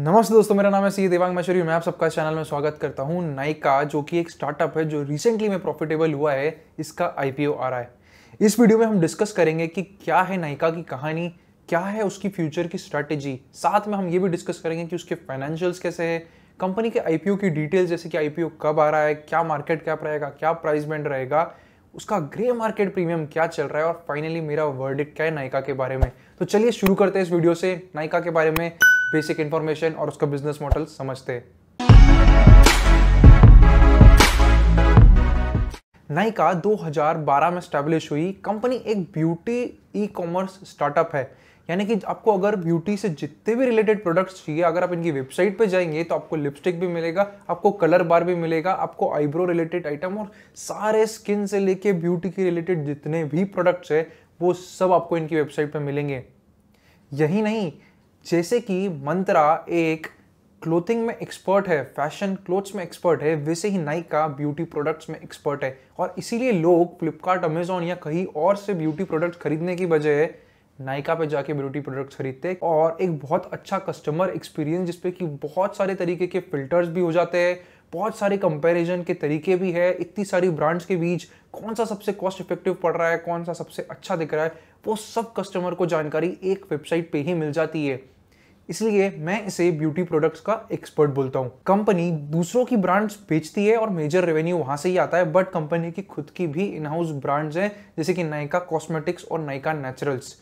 नमस्ते दोस्तों मेरा नाम है सी देवांग मशरी मैं आप सबका चैनल में स्वागत करता हूँ नाइका जो कि एक स्टार्टअप है जो रिसेंटली में प्रॉफिटेबल हुआ है इसका आईपीओ आ रहा है इस वीडियो में हम डिस्कस करेंगे कि क्या है नाइका की कहानी क्या है उसकी फ्यूचर की स्ट्रैटेजी साथ में हम ये भी डिस्कस करेंगे कि उसके फाइनेंशियल्स कैसे है कंपनी के आईपीओ की डिटेल्स जैसे कि आईपीओ कब आ रहा है क्या मार्केट कैप रहेगा क्या प्राइस बैंड रहेगा उसका ग्रे मार्केट प्रीमियम क्या चल रहा है और फाइनली मेरा वर्डिक क्या है नायका के बारे में तो चलिए शुरू करते हैं इस वीडियो से नायका के बारे में बेसिक इन्फॉर्मेशन और उसका बिजनेस मॉडल समझते हैं नाइका 2012 में स्टैब्लिश हुई कंपनी एक ब्यूटी ई कॉमर्स स्टार्टअप है यानी कि आपको अगर ब्यूटी से जितने भी रिलेटेड प्रोडक्ट्स चाहिए अगर आप इनकी वेबसाइट पे जाएंगे तो आपको लिपस्टिक भी मिलेगा आपको कलर बार भी मिलेगा आपको आईब्रो रिलेटेड आइटम और सारे स्किन से लेके ब्यूटी के रिलेटेड जितने भी प्रोडक्ट्स हैं वो सब आपको इनकी वेबसाइट पर मिलेंगे यही नहीं जैसे कि मंत्रा एक क्लोथिंग में एक्सपर्ट है फैशन क्लोथ्स में एक्सपर्ट है वैसे ही नाइका ब्यूटी प्रोडक्ट्स में एक्सपर्ट है और इसीलिए लोग फ्लिपकार्ट अमेजोन या कहीं और से ब्यूटी प्रोडक्ट्स खरीदने की बजाय नाइका पे जाके ब्यूटी प्रोडक्ट्स खरीदते हैं और एक बहुत अच्छा कस्टमर एक्सपीरियंस जिसपे कि बहुत सारे तरीके के फिल्टर्स भी हो जाते हैं बहुत सारे कंपैरिजन के तरीके भी है इतनी सारी ब्रांड्स के बीच कौन सा सबसे कॉस्ट इफेक्टिव पड़ रहा है कौन सा सबसे अच्छा दिख रहा है वो सब कस्टमर को जानकारी एक वेबसाइट पे ही मिल जाती है इसलिए मैं इसे ब्यूटी प्रोडक्ट्स का एक्सपर्ट बोलता हूँ कंपनी दूसरों की ब्रांड्स बेचती है और मेजर रेवेन्यू वहां से ही आता है बट कंपनी की खुद की भी इनहाउस ब्रांड्स हैं जैसे कि नायका कॉस्मेटिक्स और नायका नेचुरल्स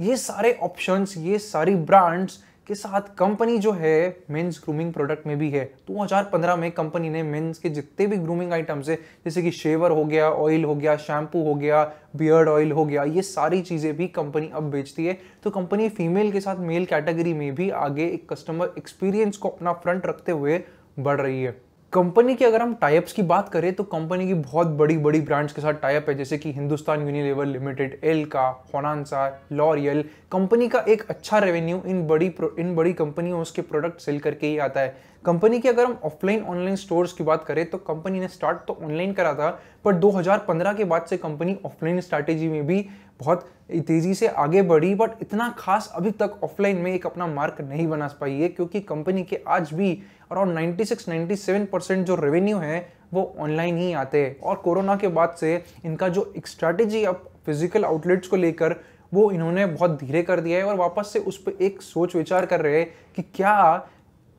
ये सारे ऑप्शंस ये सारी ब्रांड्स के साथ कंपनी जो है मेंस ग्रूमिंग प्रोडक्ट में भी है 2015 में कंपनी ने मेंस के जितने भी ग्रूमिंग आइटम्स है जैसे कि शेवर हो गया ऑयल हो गया शैम्पू हो गया बियर्ड ऑयल हो गया ये सारी चीज़ें भी कंपनी अब बेचती है तो कंपनी फीमेल के साथ मेल कैटेगरी में भी आगे एक कस्टमर एक्सपीरियंस को अपना फ्रंट रखते हुए बढ़ रही है कंपनी की अगर हम टाइप्स की बात करें तो कंपनी की बहुत बड़ी बड़ी ब्रांड्स के साथ टाइप है जैसे कि हिंदुस्तान यूनिलेवर लिमिटेड एल का होनासा लॉरियल कंपनी का एक अच्छा रेवेन्यू इन बड़ी इन बड़ी कंपनियों उसके प्रोडक्ट सेल करके ही आता है कंपनी की अगर हम ऑफलाइन ऑनलाइन स्टोर्स की बात करें तो कंपनी ने स्टार्ट तो ऑनलाइन करा था पर 2015 के बाद से कंपनी ऑफलाइन स्ट्रैटेजी में भी बहुत तेज़ी से आगे बढ़ी बट इतना खास अभी तक ऑफलाइन में एक अपना मार्क नहीं बना पाई है क्योंकि कंपनी के आज भी अराउंड 96 97 परसेंट जो रेवेन्यू है वो ऑनलाइन ही आते हैं और कोरोना के बाद से इनका जो एक स्ट्रैटेजी अब फिजिकल आउटलेट्स को लेकर वो इन्होंने बहुत धीरे कर दिया है और वापस से उस पर एक सोच विचार कर रहे हैं कि क्या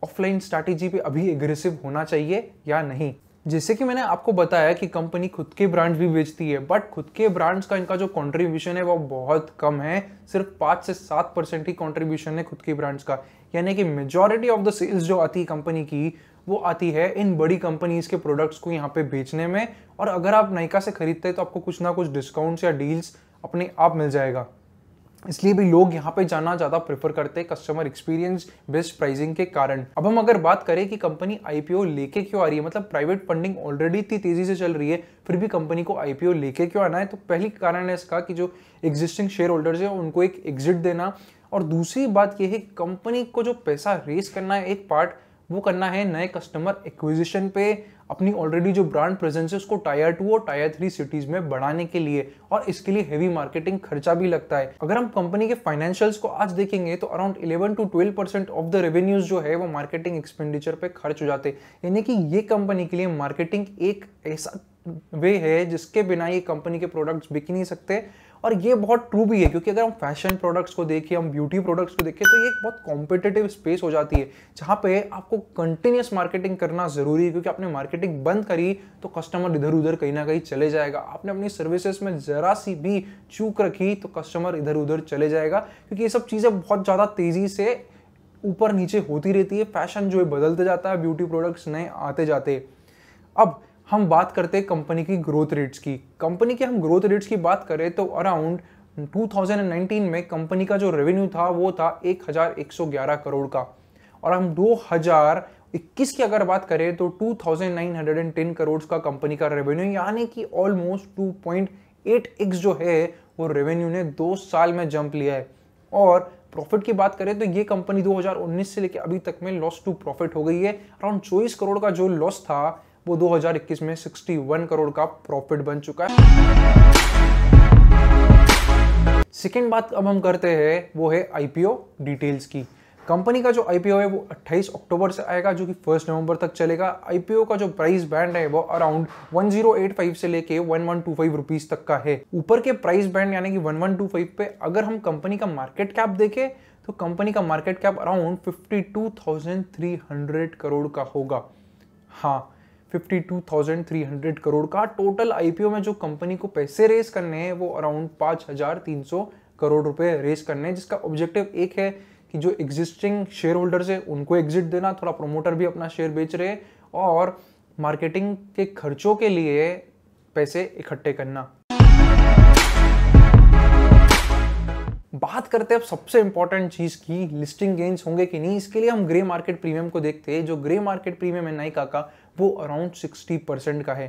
ऑफलाइन स्ट्रैटेजी पे अभी एग्रेसिव होना चाहिए या नहीं जैसे कि मैंने आपको बताया कि कंपनी खुद के ब्रांड्स भी बेचती है बट खुद के ब्रांड्स का इनका जो कंट्रीब्यूशन है वो बहुत कम है सिर्फ पाँच से सात परसेंट ही कॉन्ट्रीब्यूशन है खुद के ब्रांड्स का यानी कि मेजोरिटी ऑफ द सेल्स जो आती है कंपनी की वो आती है इन बड़ी कंपनीज के प्रोडक्ट्स को यहाँ पे बेचने में और अगर आप नायका से खरीदते हैं तो आपको कुछ ना कुछ डिस्काउंट्स या डील्स अपने आप मिल जाएगा इसलिए भी लोग यहाँ पे जाना ज़्यादा प्रेफर करते हैं कस्टमर एक्सपीरियंस बेस्ट प्राइसिंग के कारण अब हम अगर बात करें कि कंपनी आईपीओ लेके क्यों आ रही है मतलब प्राइवेट फंडिंग ऑलरेडी इतनी तेज़ी से चल रही है फिर भी कंपनी को आईपीओ लेके क्यों आना है तो पहली कारण है इसका कि जो एग्जिस्टिंग शेयर होल्डर्स है उनको एक एग्जिट देना और दूसरी बात यह है कंपनी को जो पैसा रेस करना है एक पार्ट वो करना है नए कस्टमर एक्विजिशन पे अपनी ऑलरेडी जो ब्रांड प्रेजेंस है उसको टायर टू और टायर थ्री सिटीज में बढ़ाने के लिए और इसके लिए हेवी मार्केटिंग खर्चा भी लगता है अगर हम कंपनी के फाइनेंशियल्स को आज देखेंगे तो around 11 to 12 percent of the revenues जो है वो मार्केटिंग एक्सपेंडिचर पे खर्च हो जाते यानी कि ये कंपनी के लिए मार्केटिंग एक ऐसा वे है जिसके बिना ये कंपनी के प्रोडक्ट्स बिक नहीं सकते और ये बहुत ट्रू भी है क्योंकि अगर हम फैशन प्रोडक्ट्स को देखें हम ब्यूटी प्रोडक्ट्स को देखें तो ये एक बहुत कॉम्पिटेटिव स्पेस हो जाती है जहाँ पे आपको कंटिन्यूस मार्केटिंग करना ज़रूरी है क्योंकि आपने मार्केटिंग बंद करी तो कस्टमर इधर उधर कहीं ना कहीं चले जाएगा आपने अपनी सर्विसेज में ज़रा सी भी चूक रखी तो कस्टमर इधर उधर चले जाएगा क्योंकि ये सब चीज़ें बहुत ज़्यादा तेज़ी से ऊपर नीचे होती रहती है फैशन जो है बदलते जाता है ब्यूटी प्रोडक्ट्स नए आते जाते अब हम बात करते हैं कंपनी की ग्रोथ रेट्स की कंपनी के हम ग्रोथ रेट्स की बात करें तो अराउंड 2019 में कंपनी का जो रेवेन्यू था वो था 1111 करोड़ का और हम 2021 की अगर बात करें तो 2910 करोड़ का कंपनी का रेवेन्यू यानी कि ऑलमोस्ट 2.8x जो है वो रेवेन्यू ने दो साल में जंप लिया है और प्रॉफिट की बात करें तो ये कंपनी 2019 से लेकर अभी तक में लॉस टू प्रॉफिट हो गई है अराउंड चौबीस करोड़ का जो लॉस था वो 2021 में 61 करोड़ का प्रॉफिट बन चुका है सेकेंड बात अब हम करते हैं वो है आईपीओ डिटेल्स की कंपनी का जो आईपीओ है वो 28 अक्टूबर से आएगा जो कि फर्स्ट नवंबर तक चलेगा आईपीओ का जो प्राइस बैंड है वो अराउंड 1085 से लेके 1125 रुपीस तक का है ऊपर के प्राइस बैंड यानी कि 1125 पे अगर हम कंपनी का मार्केट कैप देखें तो कंपनी का मार्केट कैप अराउंड 52,300 करोड़ का होगा हाँ 52,300 करोड़ का टोटल आईपीओ में जो कंपनी को पैसे रेस करने हैं वो अराउंड 5,300 करोड़ रुपए रेस करने हैं जिसका ऑब्जेक्टिव एक है कि जो एग्जिस्टिंग शेयर होल्डर्स है उनको एग्जिट देना थोड़ा प्रोमोटर भी अपना शेयर बेच रहे और मार्केटिंग के खर्चों के लिए पैसे इकट्ठे करना बात करते हैं अब सबसे इंपॉर्टेंट चीज की लिस्टिंग गेन्स होंगे कि नहीं इसके लिए हम ग्रे मार्केट प्रीमियम को देखते हैं जो ग्रे मार्केट प्रीमियम है नाइका का वो अराउंड सिक्सटी परसेंट का है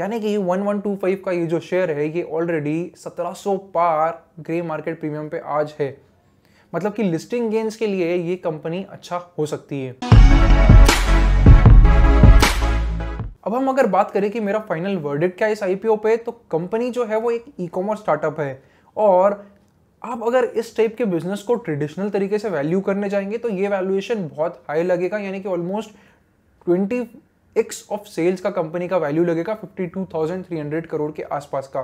यानी कि ये 1125 का ये जो शेयर है ये ऑलरेडी 1700 पार ग्रे मार्केट प्रीमियम पे आज है मतलब कि लिस्टिंग गेंस के लिए ये कंपनी अच्छा हो सकती है अब हम अगर बात करें कि मेरा फाइनल वर्डिक्ट क्या है इस आईपीओ पे तो कंपनी जो है वो एक ई कॉमर्स स्टार्टअप है और आप अगर इस टाइप के बिजनेस को ट्रेडिशनल तरीके से वैल्यू करने जाएंगे तो ये वैल्यूएशन बहुत हाई लगेगा यानी कि almost twenty x of sales का कंपनी का वैल्यू लगेगा 52,300 करोड़ के आसपास का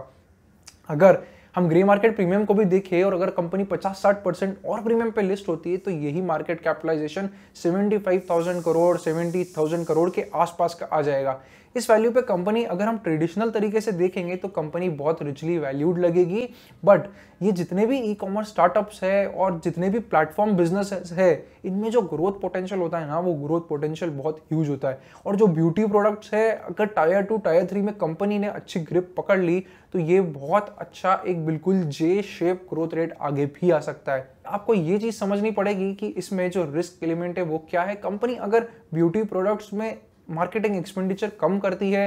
अगर हम ग्रे मार्केट प्रीमियम को भी देखें और अगर कंपनी 50-60 परसेंट और प्रीमियम पे लिस्ट होती है तो यही मार्केट कैपिटलाइजेशन 75,000 करोड़ 70,000 करोड़ के आसपास का आ जाएगा इस वैल्यू पे कंपनी अगर हम ट्रेडिशनल तरीके से देखेंगे तो कंपनी बहुत रिचली वैल्यूड लगेगी बट ये जितने भी ई कॉमर्स स्टार्टअप्स है और जितने भी प्लेटफॉर्म बिजनेस है इनमें जो ग्रोथ पोटेंशियल होता है ना वो ग्रोथ पोटेंशियल बहुत ह्यूज होता है और जो ब्यूटी प्रोडक्ट्स है अगर टायर टू टायर थ्री में कंपनी ने अच्छी ग्रिप पकड़ ली तो ये बहुत अच्छा एक बिल्कुल जे शेप ग्रोथ रेट आगे भी आ सकता है आपको ये चीज़ समझनी पड़ेगी कि इसमें जो रिस्क एलिमेंट है वो क्या है कंपनी अगर ब्यूटी प्रोडक्ट्स में मार्केटिंग एक्सपेंडिचर कम करती है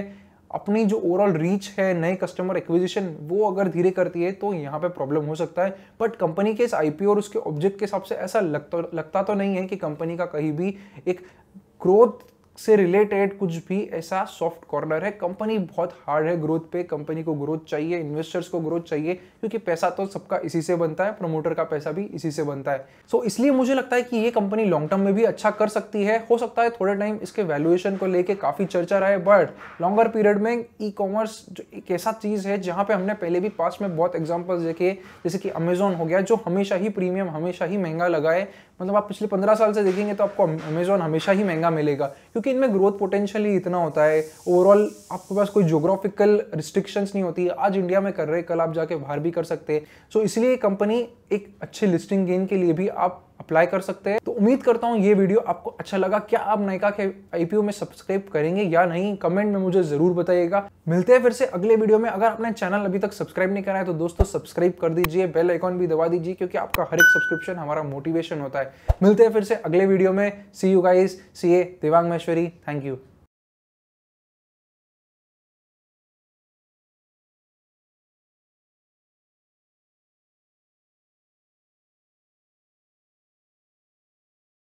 अपनी जो ओवरऑल रीच है नए कस्टमर एक्विजिशन वो अगर धीरे करती है तो यहाँ पे प्रॉब्लम हो सकता है बट कंपनी के इस आईपीओ और उसके ऑब्जेक्ट के हिसाब से ऐसा लगता लगता तो नहीं है कि कंपनी का कहीं भी एक ग्रोथ से रिलेटेड कुछ भी ऐसा सॉफ्ट कॉर्नर है कंपनी बहुत हार्ड है ग्रोथ पे कंपनी को ग्रोथ चाहिए इन्वेस्टर्स को ग्रोथ चाहिए क्योंकि पैसा तो सबका इसी से बनता है प्रमोटर का पैसा भी इसी से बनता है सो so, इसलिए मुझे लगता है कि ये कंपनी लॉन्ग टर्म में भी अच्छा कर सकती है हो सकता है थोड़े टाइम इसके वैल्यूएशन को लेकर काफ़ी चर्चा रहा है बट लॉन्गर पीरियड में ई कॉमर्स एक ऐसा चीज़ है जहां पर हमने पहले भी पास में बहुत एग्जाम्पल्स देखे जैसे कि अमेजोन हो गया जो हमेशा ही प्रीमियम हमेशा ही महंगा लगाए मतलब आप पिछले पंद्रह साल से देखेंगे तो आपको अमेजोन हमेशा ही महंगा मिलेगा क्योंकि इनमें ग्रोथ पोटेंशियल ही इतना होता है ओवरऑल आपके पास कोई जोग्राफिकल रिस्ट्रिक्शंस नहीं होती आज इंडिया में कर रहे कल आप जाके बाहर भी कर सकते हैं सो इसलिए कंपनी एक अच्छे लिस्टिंग गेन के लिए भी आप अप्लाई कर सकते हैं तो उम्मीद करता हूँ ये वीडियो आपको अच्छा लगा क्या आप नायका के आईपीओ में सब्सक्राइब करेंगे या नहीं कमेंट में मुझे जरूर बताइएगा मिलते हैं फिर से अगले वीडियो में अगर आपने चैनल अभी तक सब्सक्राइब नहीं करा है तो दोस्तों सब्सक्राइब कर दीजिए बेल आइकॉन भी दबा दीजिए क्योंकि आपका हर एक सब्सक्रिप्शन हमारा मोटिवेशन होता है मिलते हैं फिर से अगले वीडियो में see you guys C A Devang Maheshwari thank you